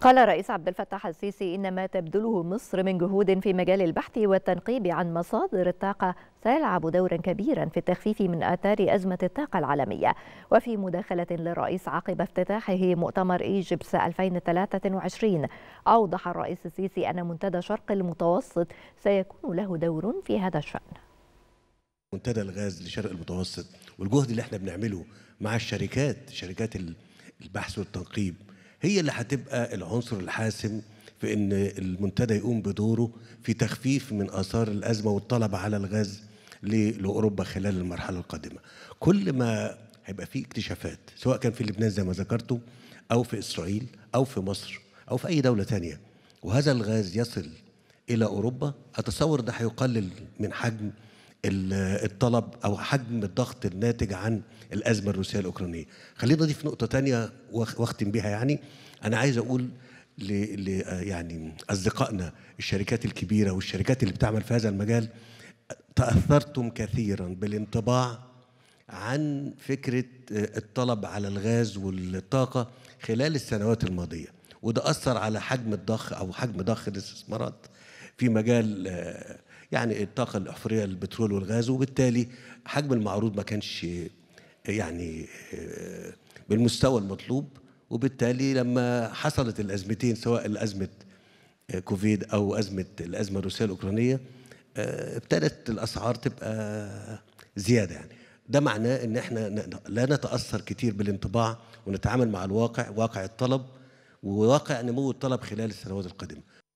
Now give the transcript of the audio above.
قال الرئيس عبد الفتاح السيسي إن ما تبذله مصر من جهود في مجال البحث والتنقيب عن مصادر الطاقة سيلعب دورا كبيرا في التخفيف من آثار أزمة الطاقة العالمية وفي مداخلة للرئيس عقب افتتاحه مؤتمر إيجيبس 2023 أوضح الرئيس السيسي أن منتدى شرق المتوسط سيكون له دور في هذا الشأن منتدى الغاز لشرق المتوسط والجهد اللي احنا بنعمله مع الشركات شركات البحث والتنقيب هي اللي هتبقى العنصر الحاسم في ان المنتدى يقوم بدوره في تخفيف من اثار الازمه والطلب على الغاز لاوروبا خلال المرحله القادمه. كل ما هيبقى فيه اكتشافات سواء كان في لبنان زي ما ذكرته او في اسرائيل او في مصر او في اي دوله ثانيه وهذا الغاز يصل الى اوروبا اتصور ده هيقلل من حجم الطلب او حجم الضغط الناتج عن الازمه الروسيه الاوكرانيه خلينا نضيف نقطه تانية واختم بها يعني انا عايز اقول ل يعني اصدقائنا الشركات الكبيره والشركات اللي بتعمل في هذا المجال تاثرتم كثيرا بالانطباع عن فكره آه، الطلب على الغاز والطاقه خلال السنوات الماضيه وده اثر على حجم الضخ او حجم ضخ الاستثمارات في مجال آه، يعني الطاقة الأحفورية للبترول والغاز وبالتالي حجم المعروض ما كانش آه، يعني آه، بالمستوى المطلوب وبالتالي لما حصلت الأزمتين سواء الأزمة كوفيد أو أزمة الأزمة الروسية الأوكرانية ابتدت الأسعار تبقى زيادة يعني ده معناه ان احنا لا نتاثر كتير بالانطباع ونتعامل مع الواقع واقع الطلب وواقع نمو الطلب خلال السنوات القادمه